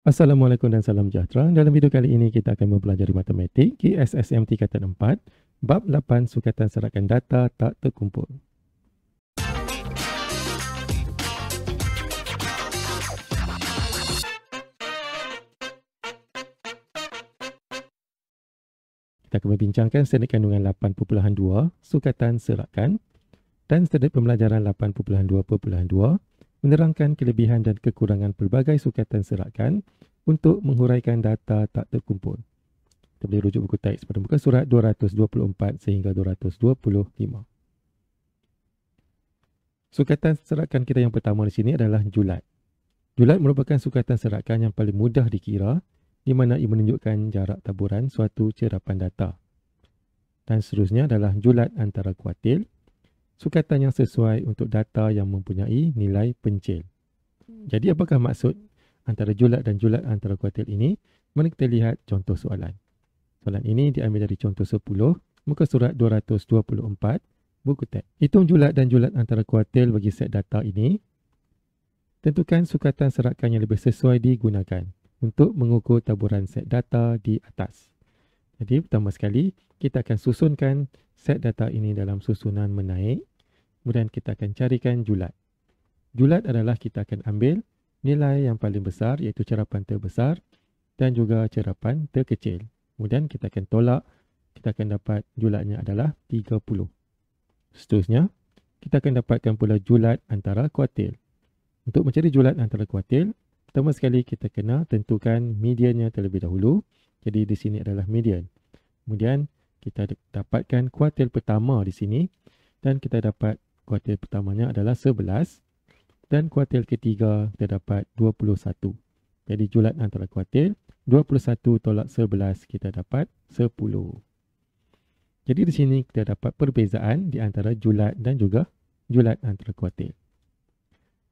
Assalamualaikum dan salam sejahtera. Dalam video kali ini kita akan mempelajari matematik KSSM tingkatan 4, bab 8 sukatan serakan data tak terkumpul. Kita akan membincangkan standard kandungan 8.2 sukatan serakan dan standard pembelajaran 8.2.2 menerangkan kelebihan dan kekurangan pelbagai sukatan serakan untuk menghuraikan data tak terkumpul. Kita boleh rujuk buku teks pada muka surat 224 sehingga 225. Sukatan serakan kita yang pertama di sini adalah julat. Julat merupakan sukatan serakan yang paling mudah dikira di mana ia menunjukkan jarak taburan suatu cerapan data. Dan seterusnya adalah julat antara kuatil sukatan yang sesuai untuk data yang mempunyai nilai pencil. Jadi apakah maksud antara julat dan julat antara kuartil ini? Mari kita lihat contoh soalan. Soalan ini diambil dari contoh 10, muka surat 224, buku teks. Hitung julat dan julat antara kuartil bagi set data ini. Tentukan sukatan serakan yang lebih sesuai digunakan untuk mengukur taburan set data di atas. Jadi pertama sekali, kita akan susunkan set data ini dalam susunan menaik kemudian kita akan carikan julat. Julat adalah kita akan ambil nilai yang paling besar iaitu cerapan terbesar dan juga cerapan terkecil. Kemudian kita akan tolak, kita akan dapat julatnya adalah 30. Seterusnya, kita akan dapatkan pula julat antara kuartil. Untuk mencari julat antara kuartil, pertama sekali kita kena tentukan mediannya terlebih dahulu. Jadi di sini adalah median. Kemudian kita dapatkan kuartil pertama di sini dan kita dapat kuartil pertamanya adalah 11 dan kuartil ketiga kita dapat 21. Jadi julat antara kuartil 21 tolak 11 kita dapat 10. Jadi di sini kita dapat perbezaan di antara julat dan juga julat antara kuartil.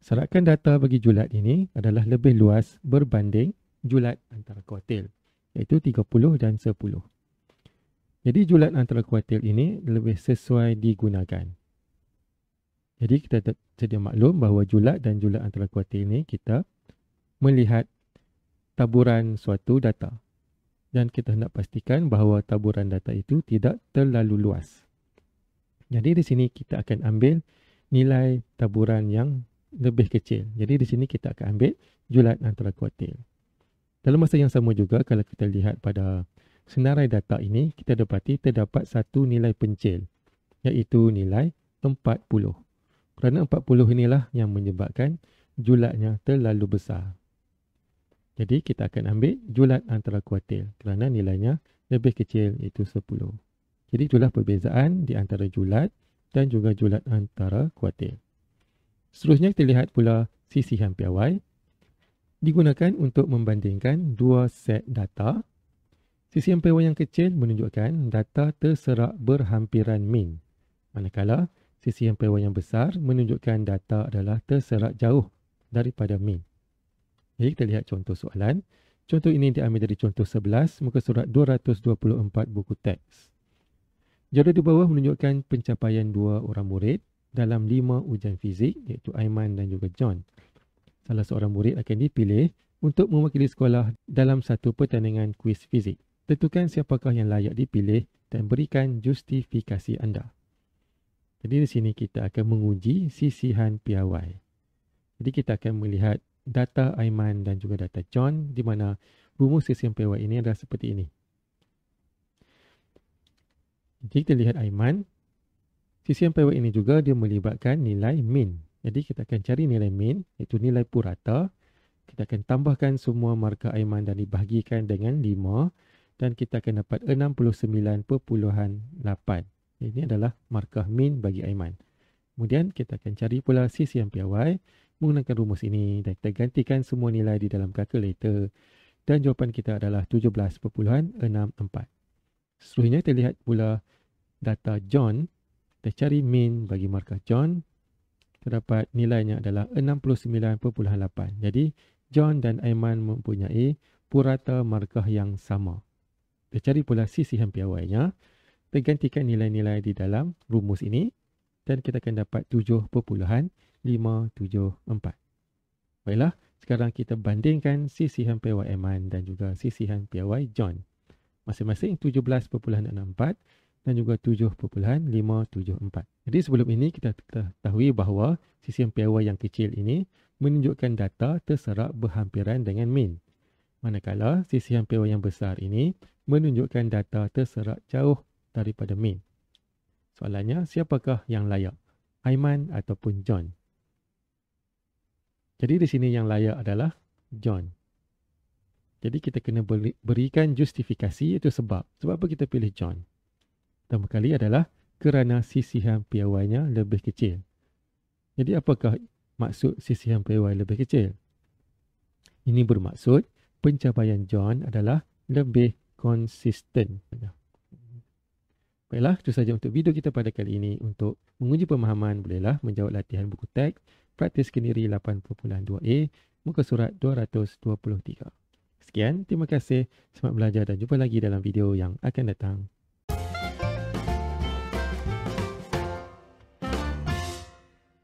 Serakan data bagi julat ini adalah lebih luas berbanding julat antara kuartil iaitu 30 dan 10. Jadi julat antara kuartil ini lebih sesuai digunakan. Jadi kita sedia maklum bahawa julat dan julat antara kuartil ini kita melihat taburan suatu data. Dan kita hendak pastikan bahawa taburan data itu tidak terlalu luas. Jadi di sini kita akan ambil nilai taburan yang lebih kecil. Jadi di sini kita akan ambil julat antara kuartil. Dalam masa yang sama juga kalau kita lihat pada senarai data ini, kita dapati terdapat satu nilai pencil iaitu nilai 40 kerana 40 inilah yang menyebabkan julatnya terlalu besar. Jadi kita akan ambil julat antara kuartil kerana nilainya lebih kecil iaitu 10. Jadi itulah perbezaan di antara julat dan juga julat antara kuartil. Seterusnya kita lihat pula sisihan piawai. Digunakan untuk membandingkan dua set data. Sisihan piawai yang kecil menunjukkan data terserak berhampiran min. Manakala sisi yang yang besar menunjukkan data adalah terserak jauh daripada mean. Jadi kita lihat contoh soalan. Contoh ini diambil dari contoh 11 muka surat 224 buku teks. Jadual di bawah menunjukkan pencapaian dua orang murid dalam lima ujian fizik iaitu Aiman dan juga John. Salah seorang murid akan dipilih untuk mewakili sekolah dalam satu pertandingan kuis fizik. Tentukan siapakah yang layak dipilih dan berikan justifikasi anda. Jadi di sini kita akan menguji sisihan piawai. Jadi kita akan melihat data Aiman dan juga data John di mana rumus sisihan piawai ini adalah seperti ini. Jadi kita lihat Aiman, sisihan piawai ini juga dia melibatkan nilai min. Jadi kita akan cari nilai min iaitu nilai purata. Kita akan tambahkan semua markah Aiman dan dibahagikan dengan 5 dan kita akan dapat 69.8. Ini adalah markah min bagi Aiman. Kemudian kita akan cari pula sisi yang PIY menggunakan rumus ini dan kita gantikan semua nilai di dalam kalkulator Dan jawapan kita adalah 17.64. Seterusnya kita lihat pula data John. Kita cari min bagi markah John. Terdapat nilainya adalah 69.8. Jadi John dan Aiman mempunyai purata markah yang sama. Kita cari pula sisi yang piy penggantikan nilai-nilai di dalam rumus ini dan kita akan dapat 7.574. Baiklah, sekarang kita bandingkan sisihan PY Eman dan juga sisihan PY John. Masing-masing 17.64 dan juga 7.574. Jadi sebelum ini kita ketahui bahawa sisihan PY yang kecil ini menunjukkan data terserak berhampiran dengan min. Manakala sisihan PY yang besar ini menunjukkan data terserak jauh daripada Min. Soalannya, siapakah yang layak? Aiman ataupun John? Jadi di sini yang layak adalah John. Jadi kita kena berikan justifikasi iaitu sebab. Sebab apa kita pilih John? Pertama kali adalah kerana sisihan piawainya lebih kecil. Jadi apakah maksud sisihan piawai lebih kecil? Ini bermaksud pencapaian John adalah lebih konsisten. Baiklah, itu sahaja untuk video kita pada kali ini. Untuk menguji pemahaman, bolehlah menjawab latihan buku teks Praktis Kendiri 8.2a, muka surat 223. Sekian, terima kasih. Selamat belajar dan jumpa lagi dalam video yang akan datang.